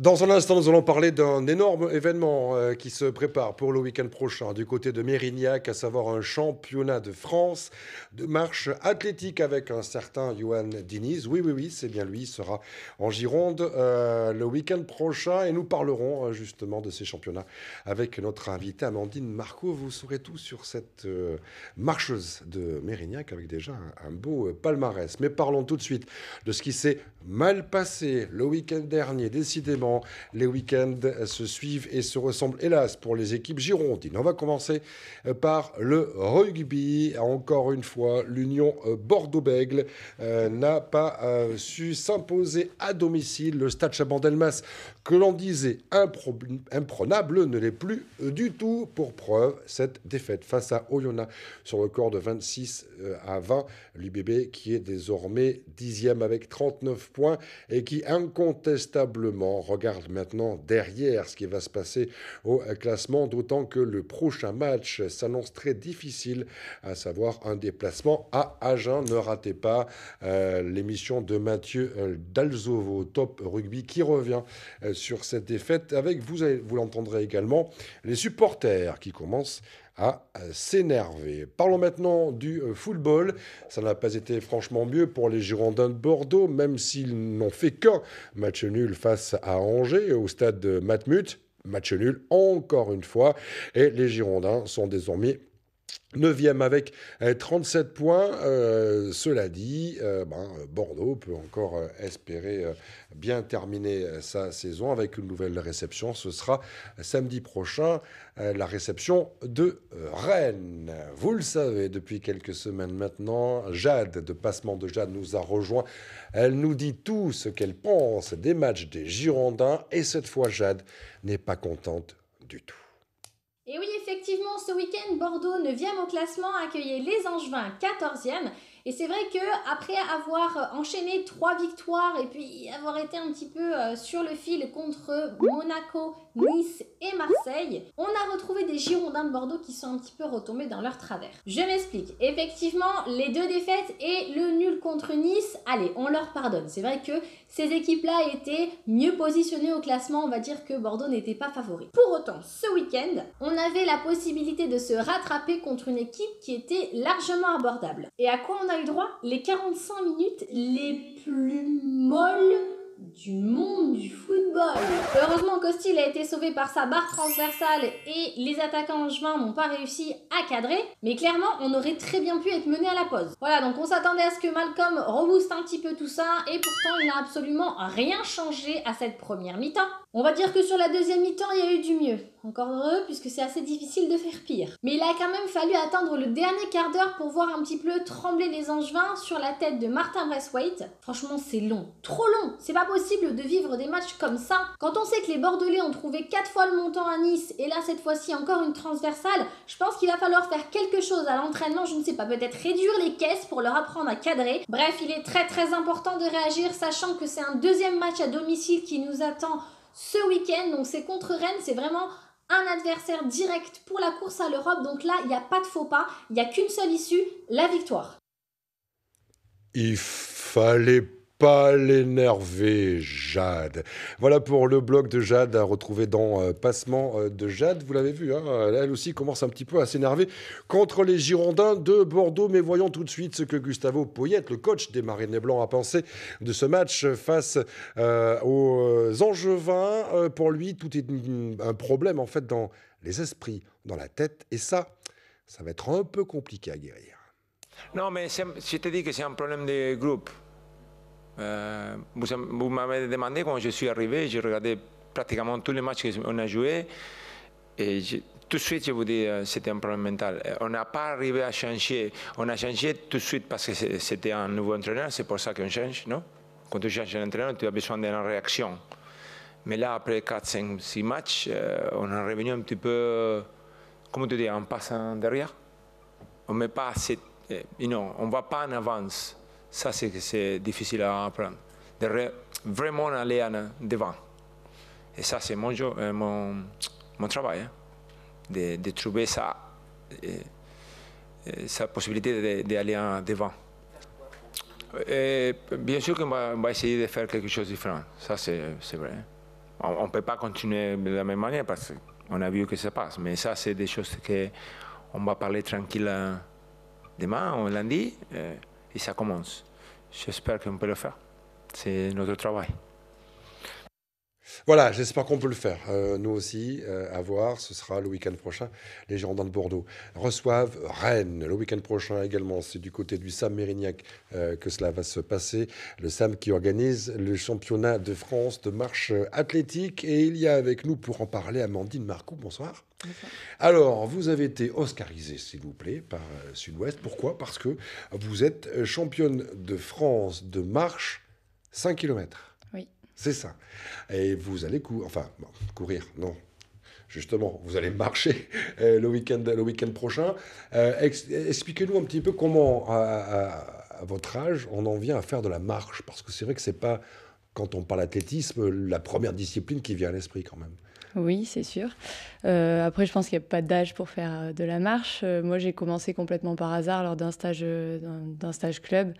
Dans un instant, nous allons parler d'un énorme événement euh, qui se prépare pour le week-end prochain du côté de Mérignac, à savoir un championnat de France de marche athlétique avec un certain Johan Diniz. Oui, oui, oui, c'est bien lui, il sera en Gironde euh, le week-end prochain et nous parlerons euh, justement de ces championnats avec notre invitée Amandine Marco. Vous saurez tout sur cette marcheuse de Mérignac avec déjà un beau palmarès. Mais parlons tout de suite de ce qui s'est mal passé le week-end dernier, décidément les week-ends euh, se suivent et se ressemblent, hélas, pour les équipes girondines. On va commencer euh, par le rugby. Encore une fois, l'Union euh, Bordeaux-Bègle n'a pas su s'imposer à domicile. Le stade Chabandelmas que l'on disait imprenable ne l'est plus euh, du tout. Pour preuve, cette défaite face à Oyonnax sur le corps de 26 euh, à 20, l'UBB qui est désormais dixième avec 39 points et qui incontestablement regarde maintenant derrière ce qui va se passer au euh, classement, d'autant que le prochain match s'annonce très difficile, à savoir un déplacement à Agen. Ne ratez pas l'émission de Mathieu Dalzovo, Top Rugby, qui revient sur cette défaite avec, vous, vous l'entendrez également, les supporters qui commencent à euh, s'énerver. Parlons maintenant du euh, football. Ça n'a pas été franchement mieux pour les Girondins de Bordeaux, même s'ils n'ont fait qu'un match nul face à Angers au stade de Matmut. Match nul encore une fois. Et les Girondins sont désormais Neuvième e avec 37 euh, points. Euh, cela dit, euh, ben, Bordeaux peut encore espérer bien terminer sa saison avec une nouvelle réception. Ce sera samedi prochain, la réception de Rennes. Vous le savez, depuis quelques semaines maintenant, Jade de Passement de Jade nous a rejoint. Elle nous dit tout ce qu'elle pense des matchs des Girondins. Et cette fois, Jade n'est pas contente du tout. Et oui, effectivement, ce week-end, Bordeaux 9e au classement accueillir les Angevins 14e. Et c'est vrai que après avoir euh, enchaîné trois victoires et puis avoir été un petit peu euh, sur le fil contre Monaco Nice et Marseille, on a retrouvé des Girondins de Bordeaux qui sont un petit peu retombés dans leur travers. Je m'explique. Effectivement, les deux défaites et le nul contre Nice, allez, on leur pardonne. C'est vrai que ces équipes-là étaient mieux positionnées au classement, on va dire que Bordeaux n'était pas favori. Pour autant, ce week-end, on avait la possibilité de se rattraper contre une équipe qui était largement abordable. Et à quoi on a eu droit Les 45 minutes les plus molles du monde du football. Heureusement Costil a été sauvé par sa barre transversale et les attaquants en chemin n'ont pas réussi à cadrer, mais clairement on aurait très bien pu être mené à la pause. Voilà donc on s'attendait à ce que Malcolm rebooste un petit peu tout ça et pourtant il n'a absolument rien changé à cette première mi-temps. On va dire que sur la deuxième mi-temps il y a eu du mieux. Encore heureux puisque c'est assez difficile de faire pire. Mais il a quand même fallu attendre le dernier quart d'heure pour voir un petit peu trembler les angevins sur la tête de Martin Braithwaite. Franchement, c'est long. Trop long. C'est pas possible de vivre des matchs comme ça. Quand on sait que les Bordelais ont trouvé 4 fois le montant à Nice et là cette fois-ci encore une transversale, je pense qu'il va falloir faire quelque chose à l'entraînement, je ne sais pas, peut-être réduire les caisses pour leur apprendre à cadrer. Bref, il est très très important de réagir sachant que c'est un deuxième match à domicile qui nous attend ce week-end. Donc c'est contre Rennes, c'est vraiment un adversaire direct pour la course à l'Europe. Donc là, il n'y a pas de faux pas, il n'y a qu'une seule issue, la victoire. Il fallait pas l'énerver, Jade. Voilà pour le bloc de Jade à retrouver dans euh, Passement euh, de Jade. Vous l'avez vu, hein, elle aussi commence un petit peu à s'énerver contre les Girondins de Bordeaux. Mais voyons tout de suite ce que Gustavo Poyet, le coach des Mariners Blancs, a pensé de ce match face euh, aux Angevins. pour lui, tout est un problème en fait dans les esprits, dans la tête. Et ça, ça va être un peu compliqué à guérir. Non, mais je t'ai dit que c'est un problème des groupe vous, eh, m'avez demandé quand je suis arrivé, j'ai regardé pratiquement tous les matchs qu'on a joués. Et tout de suite, je vous dis, euh, c'était un problème mental. Eh, on n'a pas arrivé à changer. On a changé tout de suite parce que c'était un nouveau entraîneur. C'est pour ça qu'on change, non Quand tu changes un entraîneur, tu as besoin d'une réaction. Mais là, après 4, 5, 6 matchs, euh, on est revenu un petit peu, euh, comment tu dis, en passant derrière. On ne met pas assez. Eh, non, on ne va pas en avance. Ça, c'est difficile à apprendre. De vraiment aller en devant. Et ça, c'est mon, euh, mon, mon, travail, hein. de, trouver ça, euh, euh, sa possibilité d'aller en devant. bien sûr qu'on va, va, essayer de faire quelque chose de différent, ça c'est vrai. Hein. On ne peut pas continuer de la même manière parce qu'on a vu que ça passe, mais ça c'est des choses qu'on va parler tranquille demain ou lundi et ça commence. J'espère qu'on peut le faire. C'est notre travail. Voilà, j'espère qu'on peut le faire. Euh, nous aussi, euh, à voir, ce sera le week-end prochain. Les Girondins de Bordeaux reçoivent Rennes le week-end prochain également. C'est du côté du SAM Mérignac euh, que cela va se passer. Le SAM qui organise le championnat de France de marche athlétique. Et il y a avec nous pour en parler Amandine Marcoux. Bonsoir. Alors, vous avez été oscarisé, s'il vous plaît, par euh, Sud-Ouest. Pourquoi Parce que vous êtes euh, championne de France de marche 5 km. Oui. C'est ça. Et vous allez courir, enfin, courir, non. Justement, vous allez marcher euh, le week-end le week prochain. Expliquez-nous un petit peu comment, à, à votre âge, on en vient à faire de la marche. Parce que c'est vrai que c'est pas, quand on parle athlétisme, la première discipline qui vient à l'esprit quand même oui, c'est sûr. Euh, après, je pense qu'il n'y a pas d'âge pour faire euh, de la marche. Euh, moi, j'ai commencé complètement par hasard lors d'un stage, d'un stage club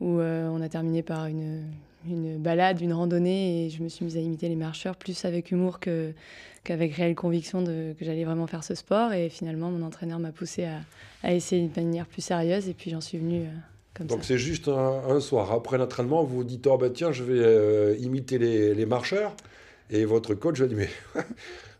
où on a terminé par une, une balade, une randonnée, et je me suis mise à imiter les marcheurs plus avec humour qu'avec réelle conviction que j'allais vraiment faire ce sport. Et finalement, mon entraîneur m'a poussée à, essayer d'une manière plus sérieuse, et puis j'en suis venue. Comme Donc c'est juste un, soir. Après l'entraînement, vous dites, oh, bah, tiens, je vais imiter les marcheurs. Et votre coach a dit, mais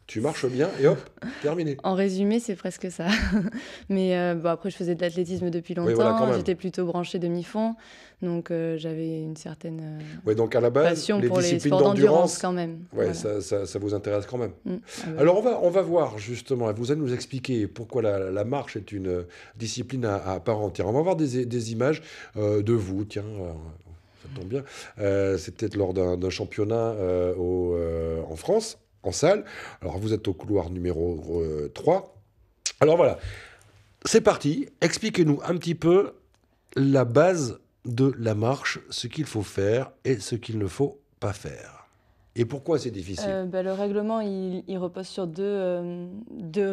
tu marches bien et hop, terminé. En résumé, c'est presque ça. Mais euh, bon, après, je faisais de l'athlétisme depuis longtemps. J'étais plutôt branché demi-fond, donc euh, j'avais une certaine euh, donc à la passion pour les sports d'endurance quand même. Ouais, ça, ça, ça, vous intéresse quand même. Mm, ah Alors on va, on va voir justement, vous allez nous expliquer pourquoi la, marche est une discipline à, part entière. On va voir des, des images de vous, tiens, tombe bien. Euh, C'était lors d'un championnat euh, au, euh, en France, en salle. Alors vous êtes au couloir numéro 3. Euh, Alors voilà, c'est parti. Expliquez-nous un petit peu la base de la marche, ce qu'il faut faire et ce qu'il ne faut pas faire. Et pourquoi c'est difficile bah, Le règlement, il, repose sur deux,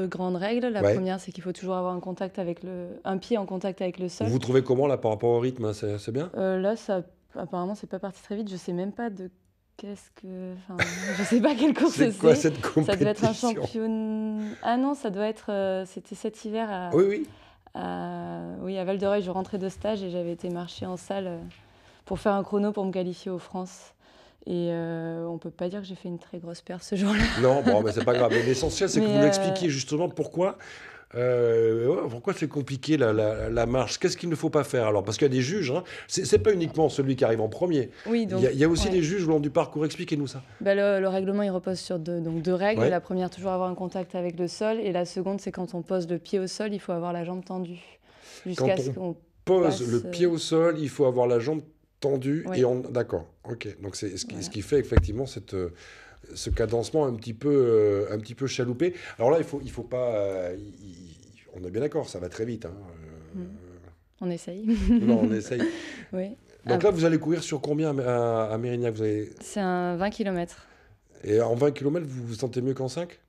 grandes règles. La première, c'est qu'il faut toujours avoir un, contact avec le, un pied en contact avec le sol. Vous, trouvez comment là par rapport au rythme hein, C'est bien Là, ça apparemment, c'est pas parti très vite. Je sais même pas de qu'est-ce que. Enfin, je sais pas quelle course c'est. quoi cette compétition Ça doit être un champion Ah non, ça doit être. Euh, c'était cet hiver à. Oui, oui. À, Val je rentrais de stage et j'avais été marcher en salle euh, pour faire un chrono pour me qualifier aux France. Et on euh, on peut pas dire que j'ai fait une très grosse perte ce jour-là. Non, bon, mais bah, c'est pas grave. l'essentiel, c'est que vous m'expliquiez justement pourquoi euh, pourquoi c'est compliqué la, marche Qu'est-ce qu'il ne faut pas faire alors Parce qu'il y a des juges, hein. c'est pas uniquement celui qui arrive en premier. Oui, il, y a, aussi des juges long du parcours. Expliquez-nous ça. Bah, le, règlement, il repose sur deux, donc deux règles. La première, toujours avoir un contact avec le sol. Et la seconde, c'est quand on pose le pied au sol, il faut avoir la jambe tendue. Jusqu'à ce pose le euh, pied au sol, il faut avoir la jambe tendue. et on... D'accord, ok. Donc c'est ce, qui fait effectivement cette euh, ce cadencement un petit peu, euh, un petit peu chaloupé. Alors là, il faut, il faut pas. Euh, on est bien d'accord, ça va très vite. Hein, euh. mm. On essaye. non, on essaye. Donc ah. là, vous allez courir sur combien à, Mérignac vous avez... C'est un 20 km. Et en 20 km, vous vous sentez mieux qu'en 5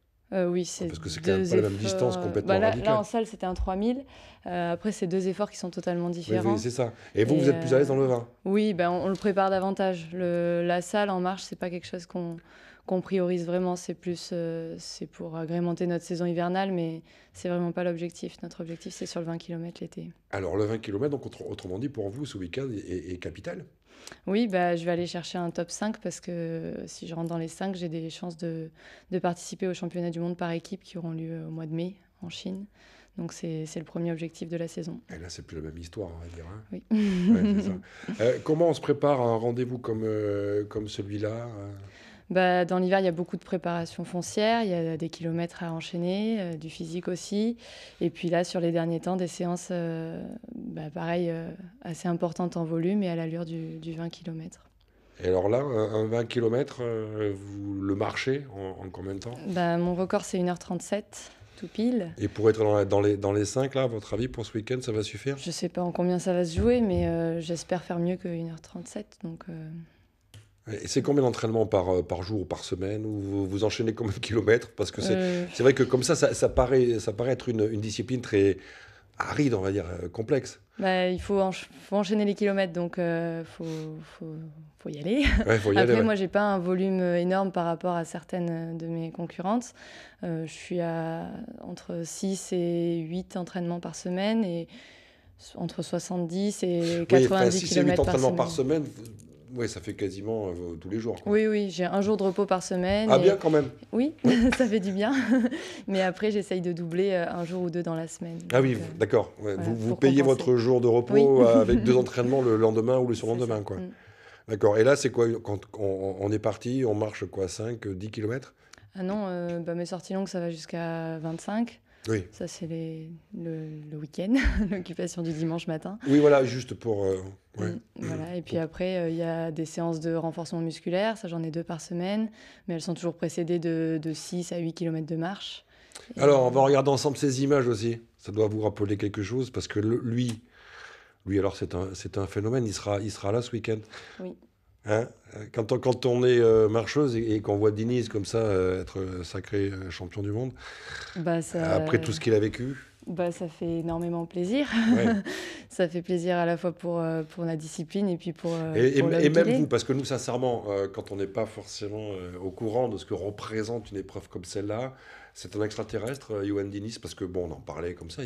oui, c'est ah, parce que c'est quand même pas la même distance complètement bah là, là, en salle, c'était un 3000. après, c'est deux efforts qui sont totalement différents. c'est ça. Et vous, vous êtes plus à l'aise dans le 20 Oui, ben, on, le prépare davantage. Le, la salle en marche, c'est pas quelque chose qu'on qu'on priorise vraiment. C'est plus euh, c'est pour agrémenter notre saison hivernale, mais c'est vraiment pas l'objectif. Notre objectif, c'est sur le 20 km l'été. Alors, le 20 km, donc, autrement dit, pour vous, ce week-end est, capital oui, bah, je vais aller chercher un top 5 parce que euh, si je rentre dans les 5, j'ai des chances de, participer aux championnats du monde par équipe qui auront lieu au mois de mai en Chine. Donc c'est le premier objectif de la saison. Et là, c'est plus la même histoire, on va dire. Hein. oui. Euh, comment on se prépare à un rendez-vous comme, comme celui-là hein bah, dans l'hiver, il y a beaucoup de préparation foncière, il y a des kilomètres à enchaîner, euh, du physique aussi. Et puis là, sur les derniers temps, des séances, euh, bah, pareil, euh, assez importantes en volume et à l'allure du, 20 km. Et alors là, un, 20 km, vous le marchez en, combien de temps bah, Mon record, c'est 1h37. Tout pile. Et pour être dans, dans, les, dans 5, là, à votre avis, pour ce week-end, ça va suffire Je ne sais pas en combien ça va se jouer, mais j'espère faire mieux que 1h37. Donc, et c'est combien d'entraînements par, euh, par jour ou par semaine Ou vous, enchaînez combien de kilomètres Parce que euh. c'est vrai que comme ça, ça, paraît, ça paraît être une, discipline très aride, on va dire, euh, complexe. Bah, il faut, enchaîner les kilomètres, donc il faut, y aller. Ouais, Après, moi, je n'ai pas un volume énorme par rapport à certaines de mes concurrentes. je suis à entre 6 et 8 entraînements par semaine et entre 70 et 90 entraînements Par semaine oui, ça fait quasiment euh, tous les jours. Oui, oui, j'ai un jour de repos par semaine. Ah bien quand même Oui, ça fait du bien. mais après, j'essaye de doubler euh, un jour ou deux dans la semaine. Ah oui, euh, d'accord. vous, payez votre jour de repos avec deux entraînements le lendemain ou le surlendemain. quoi. Mm. D'accord. Et là, c'est quoi Quand on, est parti, on marche quoi 5, 10 km ah non, bah, mes sorties longues, ça va jusqu'à 25. Ça, c'est le, week-end, l'occupation du dimanche matin. Oui, voilà, juste pour. Euh, mm, voilà, et puis après, euh, il y a des séances de renforcement musculaire, ça j'en ai deux par semaine, mais elles sont toujours précédées de, 6 à 8 km de marche. Alors, on va regarder ensemble ces images aussi. Ça doit vous rappeler quelque chose, parce que lui, lui, alors c'est un, c'est un phénomène, il sera, il sera là ce week-end. Oui. Hein quand, on, quand, on, est euh, marcheuse et, qu'on voit Diniz comme ça euh, être euh, sacré champion du monde, bah, après tout ce qu'il a vécu, bah, ça fait énormément plaisir. ça fait plaisir à la fois pour, euh, pour la discipline et puis pour. Euh, et, et, même vous, parce que nous, sincèrement, euh, quand on n'est pas forcément au courant de ce que représente une épreuve comme celle-là, c'est un extraterrestre, Johan Diniz, parce que bon, on en parlait comme ça.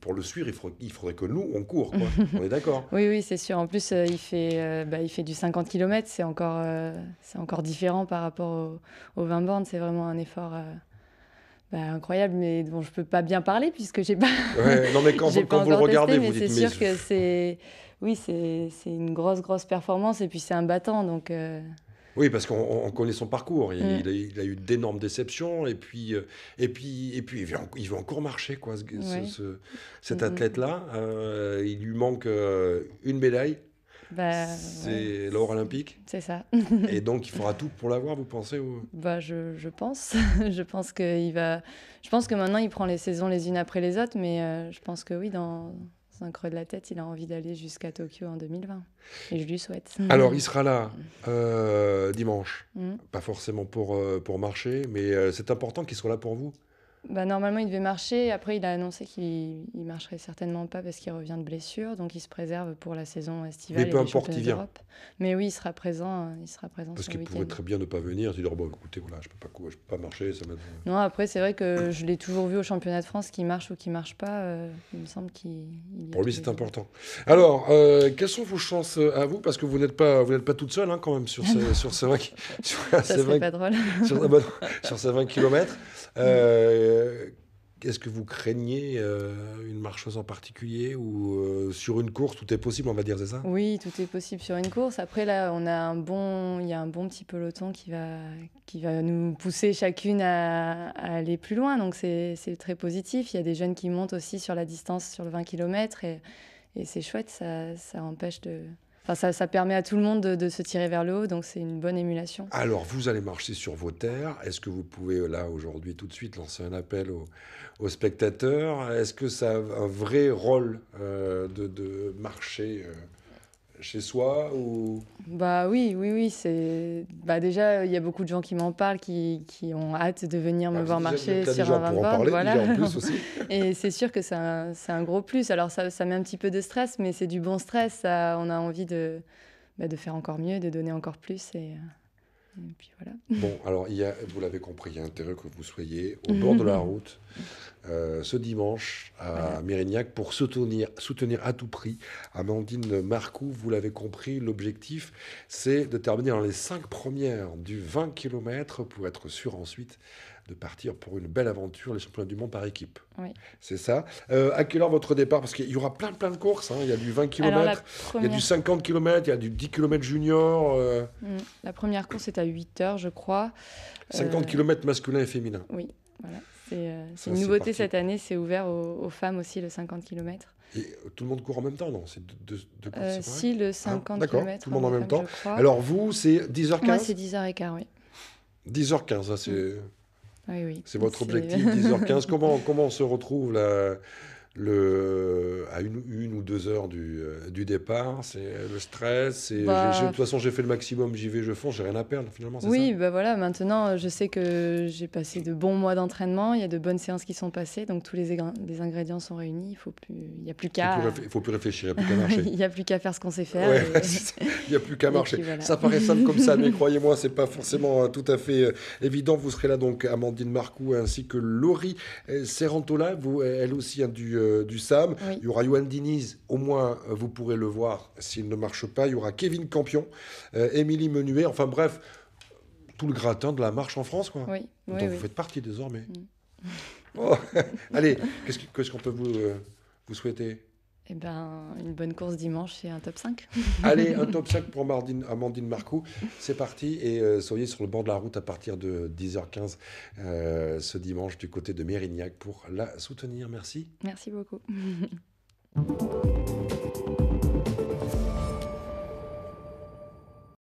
pour le suivre, il faudrait, que nous, on court. on est d'accord. Oui, oui, c'est sûr. En plus, il, fait, bah, il fait du 50 km. C'est encore, c'est encore différent par rapport aux au 20 bornes. C'est vraiment un effort. Bah, incroyable, mais dont je peux pas bien parler puisque j'ai pas. non, mais quand, vous, quand vous regardez, testé, vous mais C'est sûr que c'est. Oui, c'est une grosse, grosse performance et puis c'est un battant. Donc, euh. Oui, parce qu'on connaît son parcours. Mm. Il, a, eu d'énormes déceptions et puis, euh, et puis, et puis il, veut, encore marcher, quoi, cet mm, mm. athlète-là. Euh, il lui manque une médaille bah, c'est l'or olympique. C'est ça. et donc il fera tout pour l'avoir, vous pensez bah, je, pense. je pense que il va. Je pense que maintenant il prend les saisons les unes après les autres, mais euh, je pense que oui dans un creux de la tête, il a envie d'aller jusqu'à Tokyo en 2020. Et je lui souhaite. Alors, il sera là euh, dimanche. Mmh. Pas forcément pour, euh, pour marcher, mais c'est important qu'il soit là pour vous bah, Normalement, il devait marcher. Après, il a annoncé qu'il marcherait certainement pas parce qu'il revient de blessure. Donc, il se préserve pour la saison estivale. Mais peu importe, il vient. Mais oui, il sera présent. Euh, il sera présent parce qu'il pourrait très bien ne pas venir. Il dit oh, bon, écoutez, voilà, je ne peux, pas, pas marcher. Ça non, après, c'est vrai que je l'ai toujours vu au championnat de France, qui marche ou qui ne marche pas. Euh, il me semble qu'il. Pour lui, c'est important. Alors, euh, quelles sont vos chances à vous Parce que vous n'êtes pas, vous pas toute seule, hein, quand même, sur ces, sur ces 20 Sur, ça pas drôle. Sur, ces 20 km quest euh, est-ce que vous craignez euh, une marcheuse en particulier ou euh, sur une course tout est possible on va dire c'est ça Oui tout est possible sur une course. Après là on a un bon il y a un bon petit peloton qui va qui va nous pousser chacune à, aller plus loin donc c'est très positif. Il y a des jeunes qui montent aussi sur la distance sur le 20 km et, et c'est chouette ça, ça empêche de ça, permet à tout le monde de, se tirer vers le haut, donc c'est une bonne émulation. Alors, vous allez marcher sur vos terres. Est-ce que vous pouvez, là, aujourd'hui, tout de suite, lancer un appel aux, spectateurs Est-ce que ça a un vrai rôle euh, de, marcher euh, chez soi ou Bah oui, oui, oui. C'est bah déjà il y a beaucoup de gens qui m'en parlent, qui, qui, ont hâte de venir me bah, voir marcher sur un parler, voilà. Et c'est sûr que c'est un, gros plus. Alors ça, ça, met un petit peu de stress, mais c'est du bon stress. on a envie de, bah, de faire encore mieux, de donner encore plus et euh, Bon, alors, il vous l'avez compris, il y a intérêt que vous soyez au mhm. bord de la route euh, ce dimanche à Mérignac pour soutenir, soutenir à tout prix Amandine Marcoux. Vous l'avez compris, l'objectif, c'est de terminer dans les cinq premières du 20 km pour être sûr ensuite de partir pour une belle aventure, les championnats du monde par équipe. Oui. C'est ça. Euh, à quelle heure votre départ Parce qu'il y aura plein, plein de courses. Hein. Il y a du 20 km, il y a du 50 km, il y a du 10 km junior. La première course est à 8 heures, je crois. 50 km masculin et féminin. Oui, voilà. C'est euh, une nouveauté cette année, c'est ouvert aux, femmes aussi le 50 km. Et euh, tout le monde court en même temps, non C'est deux, deux, deux euh, Si, le 50 ah, km. Tout le monde en même temps. Alors vous, c'est 10h15 Moi, c'est 10h15, oui. 10h15, c'est. Mm. C'est votre objectif, 10h15. comment, comment on se retrouve là le, à une, ou deux heures du, euh, départ, c'est le stress. Bah, de toute façon, j'ai fait le maximum, j'y vais, je fonce, j'ai rien à perdre finalement. Oui, ça bah voilà, maintenant euh, je sais que j'ai passé de bons mois d'entraînement, il y a de bonnes séances qui sont passées, donc tous les, les ingrédients sont réunis, il faut plus, il n'y a plus qu'à. Il faut plus réfléchir, il n'y a plus qu'à marcher. il n'y a plus qu'à faire ce qu'on sait faire. il n'y a plus qu'à marcher. Ça paraît simple comme ça, mais croyez-moi, c'est pas forcément euh, tout à fait évident. Vous serez là donc Amandine Marcou ainsi que Laurie Serrantola, vous, elle aussi a hein, du euh, du SAM. Il y aura Yohan Diniz, au moins euh, vous pourrez le voir s'il ne marche pas. Il y aura Kevin Campion, euh, Émilie Menuet, enfin bref, tout le gratin de la marche en France. Quoi. vous faites partie désormais. Mm. Oh. Allez, qu'est-ce qu'on peut vous, vous souhaiter eh ben, une bonne course dimanche et un top 5. Allez, un top 5 pour Mardine, Amandine Marcoux. C'est parti et euh, soyez sur le banc de la route à partir de 10h15 euh, ce dimanche du côté de Mérignac pour la soutenir. Merci. Merci beaucoup.